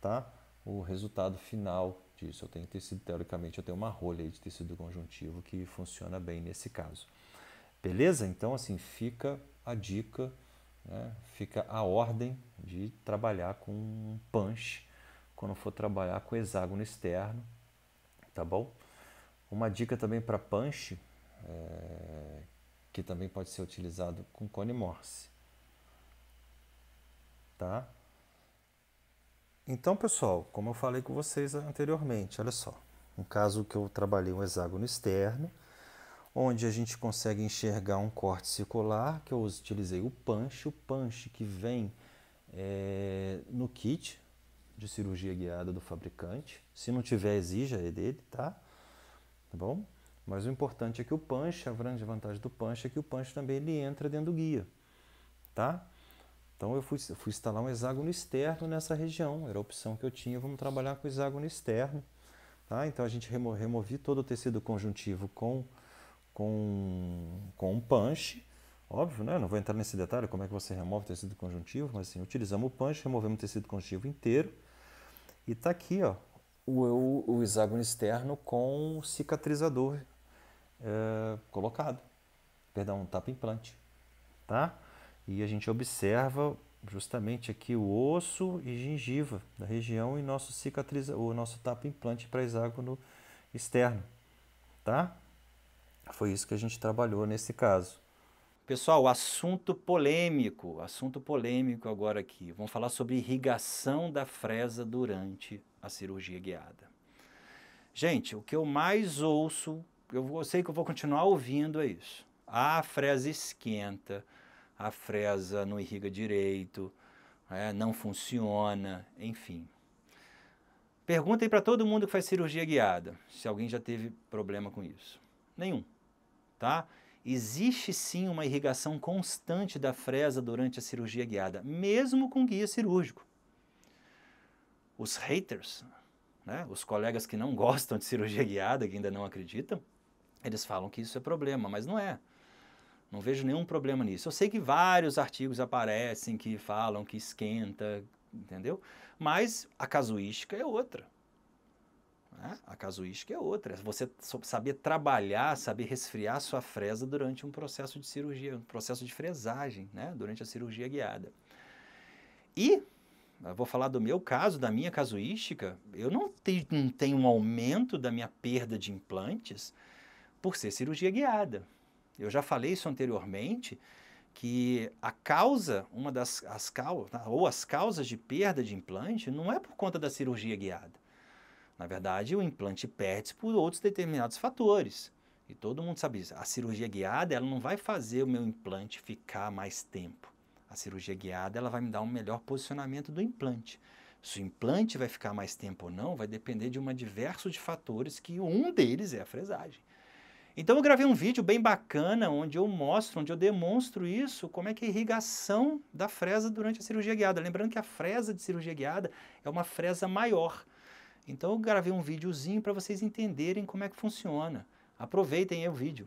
tá? o resultado final disso. Eu tenho tecido, teoricamente, eu tenho uma rolha de tecido conjuntivo que funciona bem nesse caso. Beleza? Então, assim, fica a dica, né? fica a ordem de trabalhar com punch quando for trabalhar com hexágono externo, tá bom? Uma dica também para punch, é, que também pode ser utilizado com cone morse. Tá? Então, pessoal, como eu falei com vocês anteriormente, olha só. Um caso que eu trabalhei um hexágono externo, onde a gente consegue enxergar um corte circular, que eu utilizei o punch, o punch que vem é, no kit de cirurgia guiada do fabricante. Se não tiver, exija, é dele, tá? tá bom? Mas o importante é que o punch, a grande vantagem do punch é que o punch também ele entra dentro do guia, tá? Então eu fui, fui instalar um hexágono externo nessa região, era a opção que eu tinha, vamos trabalhar com hexágono externo, tá? Então a gente remo, removi todo o tecido conjuntivo com, com, com um punch, óbvio, né? Não vou entrar nesse detalhe, como é que você remove o tecido conjuntivo, mas assim, utilizamos o punch, removemos o tecido conjuntivo inteiro, e tá aqui, ó, o, o hexágono externo com cicatrizador é, colocado. Perdão, tapa implante. Tá? E a gente observa justamente aqui o osso e gengiva da região e nosso cicatriza, o nosso tapa implante para hexágono externo, tá? Foi isso que a gente trabalhou nesse caso. Pessoal, assunto polêmico, assunto polêmico agora aqui. Vamos falar sobre irrigação da fresa durante a cirurgia guiada. Gente, o que eu mais ouço, eu sei que eu vou continuar ouvindo é isso. Ah, a fresa esquenta, a fresa não irriga direito, é, não funciona, enfim. Perguntem para todo mundo que faz cirurgia guiada se alguém já teve problema com isso. Nenhum, tá? existe sim uma irrigação constante da fresa durante a cirurgia guiada, mesmo com guia cirúrgico. Os haters, né, os colegas que não gostam de cirurgia guiada, que ainda não acreditam, eles falam que isso é problema, mas não é. Não vejo nenhum problema nisso. Eu sei que vários artigos aparecem que falam que esquenta, entendeu? Mas a casuística é outra. Né? A casuística é outra. É você saber trabalhar, saber resfriar sua fresa durante um processo de cirurgia, um processo de fresagem, né? durante a cirurgia guiada. E, vou falar do meu caso, da minha casuística, eu não, te, não tenho um aumento da minha perda de implantes por ser cirurgia guiada. Eu já falei isso anteriormente, que a causa, uma das as causas, ou as causas de perda de implante, não é por conta da cirurgia guiada. Na verdade, o implante perde-se por outros determinados fatores. E todo mundo sabe isso. A cirurgia guiada, ela não vai fazer o meu implante ficar mais tempo. A cirurgia guiada, ela vai me dar um melhor posicionamento do implante. Se o implante vai ficar mais tempo ou não, vai depender de uma diversos de fatores, que um deles é a fresagem. Então eu gravei um vídeo bem bacana onde eu mostro, onde eu demonstro isso, como é que é a irrigação da fresa durante a cirurgia guiada. Lembrando que a fresa de cirurgia guiada é uma fresa maior. Então eu gravei um videozinho para vocês entenderem como é que funciona. Aproveitem aí o vídeo.